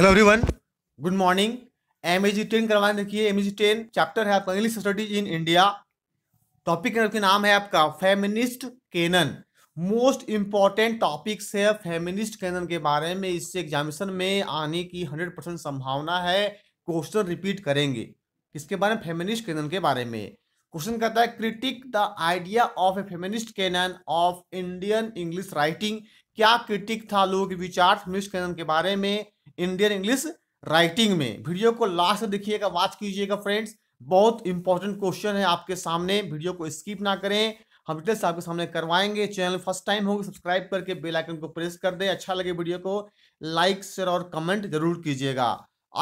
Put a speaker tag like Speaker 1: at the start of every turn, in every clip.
Speaker 1: hello everyone good morning M E G ten करवाने रखिए M E G ten chapter है आपका English studies in India topic के नाम है आपका feminist canon most important topics है फेमिनिस्ट कैनन के बारे में इससे एग्जामिनेशन में आने की हंड्रेड परसेंट संभावना है क्वेश्चन रिपीट करेंगे किसके बारे में फेमिनिस्ट कैनन के बारे में क्वेश्चन कहता है critique the idea of a feminist canon of Indian English writing क्या क्रिटिक था लोगों के विचार फेमिनिस्ट कैनन के बारे में इंडियन इंग्लिश राइटिंग में वीडियो को लास्ट देखिएगा वॉच कीजिएगा फ्रेंड्स बहुत इंपॉर्टेंट क्वेश्चन है आपके सामने वीडियो को स्किप ना करें हम डिटेल्स आपके सामने करवाएंगे चैनल फर्स्ट टाइम होगी सब्सक्राइब करके बेल आइकन को प्रेस कर दें अच्छा लगे वीडियो को लाइक शेयर और कमेंट जरूर कीजिएगा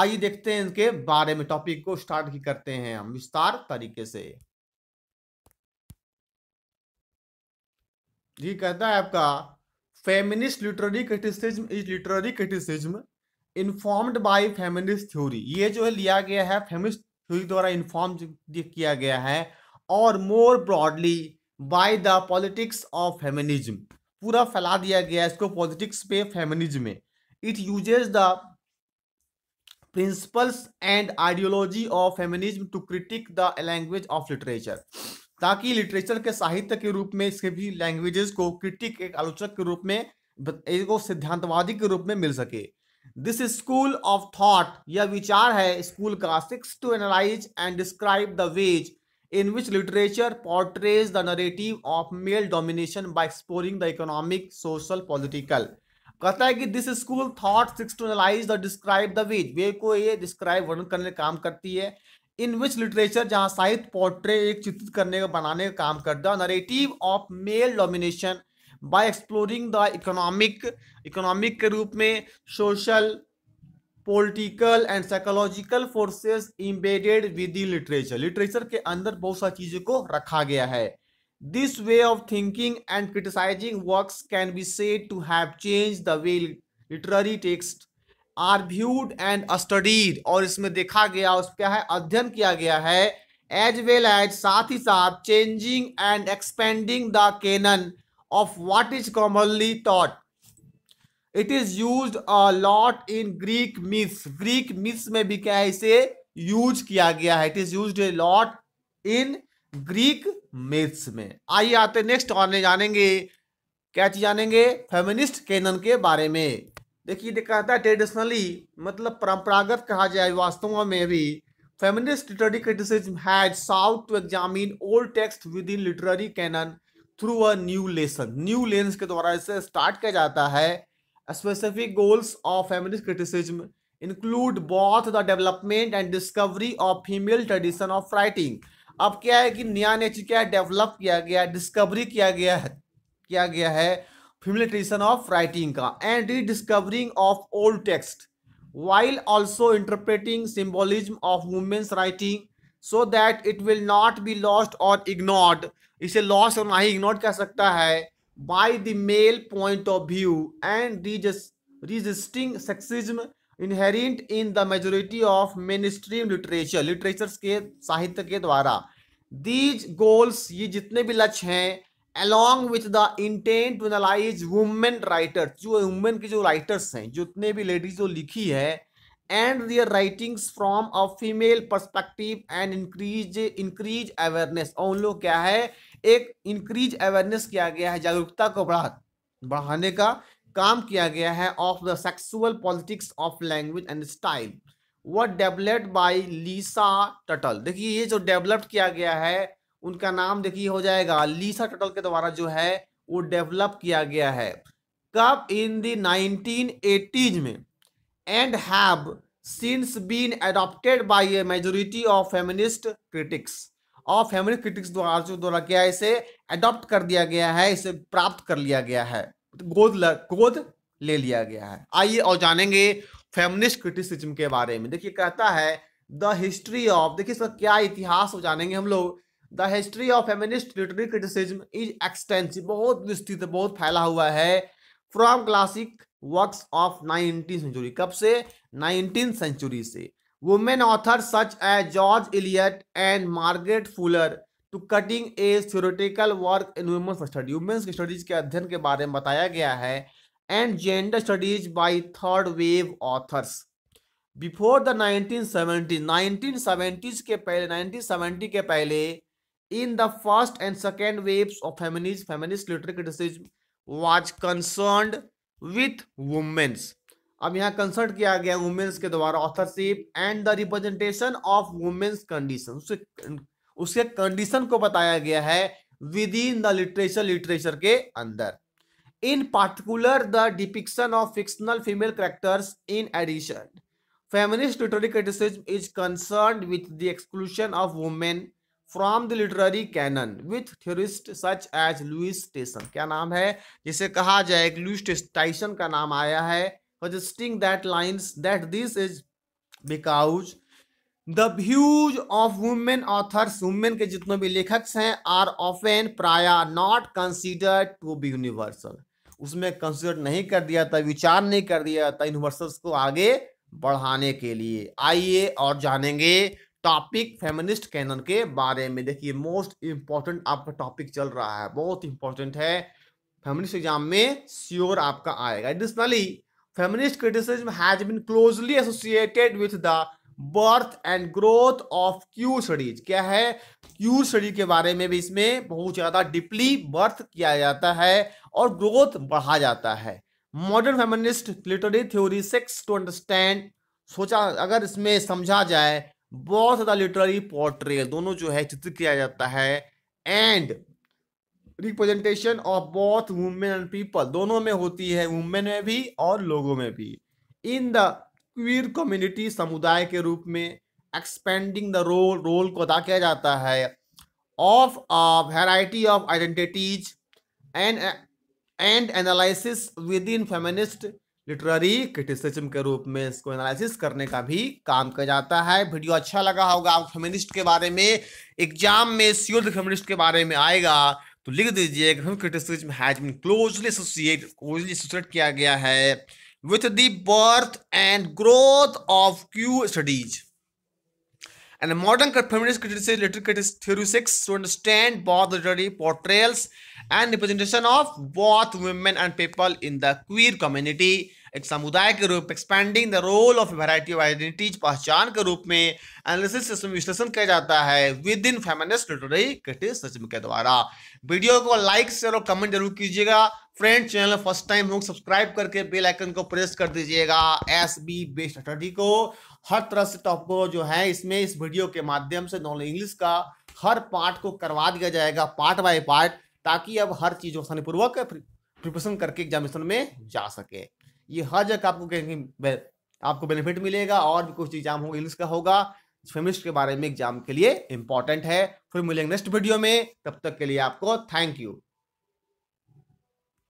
Speaker 1: आइए देखते हैं इनके बारे में टॉपिक को स्टार्ट ही करते हैं हम विस्तार तरीके से जी कहता है आपका feminist literary criticism is literary criticism informed by feminist theory ये जो है लिया गया है फेमिनिस्ट थ्योरी द्वारा इन्फॉर्म किया गया है और more broadly by the politics of feminism पूरा फैला दिया गया इसको पॉलिटिक्स पे फेमिनिज्म में it uses the principles and ideology of feminism to critique the language of literature ताकि लिटरेचर के साहित्य के रूप में इसके भी लैंग्वेजेस को क्रिटिक एक आलोचक के रूप में एक सिद्धांतवादी के रूप में मिल सके दिस स्कूल ऑफ थॉट यह विचार है स्कूल का seeks to analyze and describe the ways in which literature portrays the narrative of male domination by exploring the economic social political कहता है कि this school thought seeks to analyze the describe the ways way को ये describe वर्णन करने का काम करती है इन विच लिटरेचर जहाँ साहित्य पोर्ट्रे एक चित्रित करने का बनाने का काम करता है narrative of male domination by exploring the economic economic के रूप में social political and psychological forces embedded with literature literature के अंदर बहुत सारी चीज़ों को रखा गया है this way of thinking and criticizing work can be said to have change the way literary text are viewed and studied और इसमें देखा गया उस क्या है अध्ययन किया गया है एज वेल एज साथ ही साथ changing and expanding the canon of what is commonly taught it is used a lot in greek myths greek myths mein bhi kya hai ise use kiya gaya hai it is used a lot in greek myths mein aaiye aate next aur और janenge क्या चीज जानेंगे feminist canon के बारे में देखिए ये कहता है ट्रेडिशनली मतलब परंपरागत कहा जाए वास्तव में भी feminist literary criticism had sought to examine old text within literary canon through a new lesson new lens के द्वारा इसे स्टार्ट किया जाता है specific goals of feminist criticism include both the development and discovery of female tradition of writing अब क्या है कि नया नेचर क्या है डेवलप किया गया डिस्कवरी किया गया है किया गया है फीमेल ट्रेडिशन ऑफ राइटिंग का and rediscovering of old text while also interpreting symbolism of women's writing so that it will not be lost और इग्नोर्ड इसे लॉस और ना ही इग्नोर कर सकता है by the male point of view and resisting sexism inherent in the majority of mainstream literature literature के साहित्य के द्वारा दीज गोल्स ये जितने भी लक्ष्य हैं along with the intent to analyze women writers जो वुमेन के जो राइटर्स हैं जितने भी लेडीज जो लिखी है and their writings from a female perspective and increase increase awareness और उन लोग क्या है एक इंक्रीज अवेयरनेस किया गया है जागरूकता को बढ़ा बढ़ाने का काम किया गया है of the sexual politics of language and style what developed by Lisa Tuttle देखिए ये जो डेवलप्ड किया गया है उनका नाम देखिए हो जाएगा लीसा टटल के द्वारा जो है वो डेवलप किया गया है कब इन दाइनटीन एटीज में and have since been adopted by a majority of feminist critics और फेमिनिस्ट क्रिटिक्स द्वारा जो द्वारा क्या है इसे एडॉप्ट कर दिया गया है इसे प्राप्त कर लिया गया है गोद ल, गोद ले लिया गया है आइए और जानेंगे फेमिनिस्ट क्रिटिसिज्म के बारे में देखिए कहता है द हिस्ट्री ऑफ देखिए इसका क्या इतिहास हो जानेंगे हम लोग the history of feminist literary criticism is extensive बहुत विस्तृत बहुत फैला हुआ है from classic works of nineteen century कब से नाइनटीन सेंचुरी से women author such as George Eliot and Margaret Fuller to cutting a theoretical work in women's study women's studies के अध्ययन के बारे में बताया गया है and gender studies by third wave authors before the nineteen nineteen seventies के पहले नाइनटीन सेवेंटी के पहले in the first and second waves of feminist feminist literary criticism was concerned with women's अब यहाँ कंसल्ट किया गया वुमेन्स के द्वारा authorship and the representation of women's condition उसके उसके कंडीशन को बताया गया है within the literature literature के अंदर in particular the depiction of fictional female characters in addition feminist literary criticism is concern with the exclusion of women from the literary canon with theorist such as Lois Tyson क्या नाम है जिसे कहा जाए कि Louis Tyson का नाम आया है suggesting that lines that this is because the views of women authors women के जितने भी लेखक हैं are often प्राय not consider to be universal उसमें कंसिडर नहीं कर दिया था विचार नहीं कर दिया था यूनिवर्सल्स को आगे बढ़ाने के लिए आइए और जानेंगे टॉपिक फेमिनिस्ट कैनन के बारे में देखिए मोस्ट इंपॉर्टेंट आपका टॉपिक चल रहा है बहुत इंपॉर्टेंट है फेमिनिस्ट एग्जाम में श्योर आपका आएगा additionally feminist criticism has been closely associated with the birth and growth of queer studies क्या है क्यू स्टडी के बारे में भी इसमें बहुत ज़्यादा डीपली बर्थ किया जाता है और ग्रोथ बढ़ा जाता है modern feminist literary theory seeks to understand सोचा अगर इसमें समझा जाए बहुत ज़्यादा लिटरेरी पोर्ट्रेल दोनों जो है चित्र किया जाता है and representation of both women and people दोनों में होती है वुमेन में भी और लोगों में भी इन द क्वीर कम्युनिटी समुदाय के रूप में एक्सपेंडिंग द रोल रोल को अदा किया जाता है of variety of identities and and analysis within feminist literary criticism के रूप में इसको एनालिसिस करने का भी काम किया जाता है वीडियो अच्छा लगा होगा आप फेमिनिस्ट के बारे में एग्जाम में सियोल फेमिनिस्ट के बारे में आएगा तो लिख दीजिए criticism has been closely associate closely associate किया गया है with the birth and growth of queer studies and modern feminist क्रिटिसटैंड both literary portrayals and representation of both women and people in the queer community एक समुदाय के रूप expanding the role of variety of identities पहचान के रूप में analysis विश्लेषण किया जाता है within feminist literary criticism के द्वारा वीडियो को लाइक शेयर और कमेंट जरूर कीजिएगा फ्रेंड चैनल फर्स्ट टाइम हो सब्सक्राइब करके बेल आइकन को प्रेस कर दीजिएगा एस बी बेस्ट स्टडी को हर तरह से टॉप को जो है इसमें इस वीडियो के माध्यम से नॉन इंग्लिश का हर पार्ट को करवा दिया जाएगा पार्ट बाय पार्ट ताकि अब हर चीज आसानीपूर्वक प्रिपरेशन करके एग्जामिनेशन में जा सके ये हर जगह आपको कहीं आपको बेनिफिट मिलेगा और भी कुछ एग्जाम होगा इंग्लिश का होगा फेमिस्ट के बारे में एग्जाम के लिए इंपॉर्टेंट है फिर मिलेंगे नेक्स्ट वीडियो में तब तक के लिए आपको थैंक यू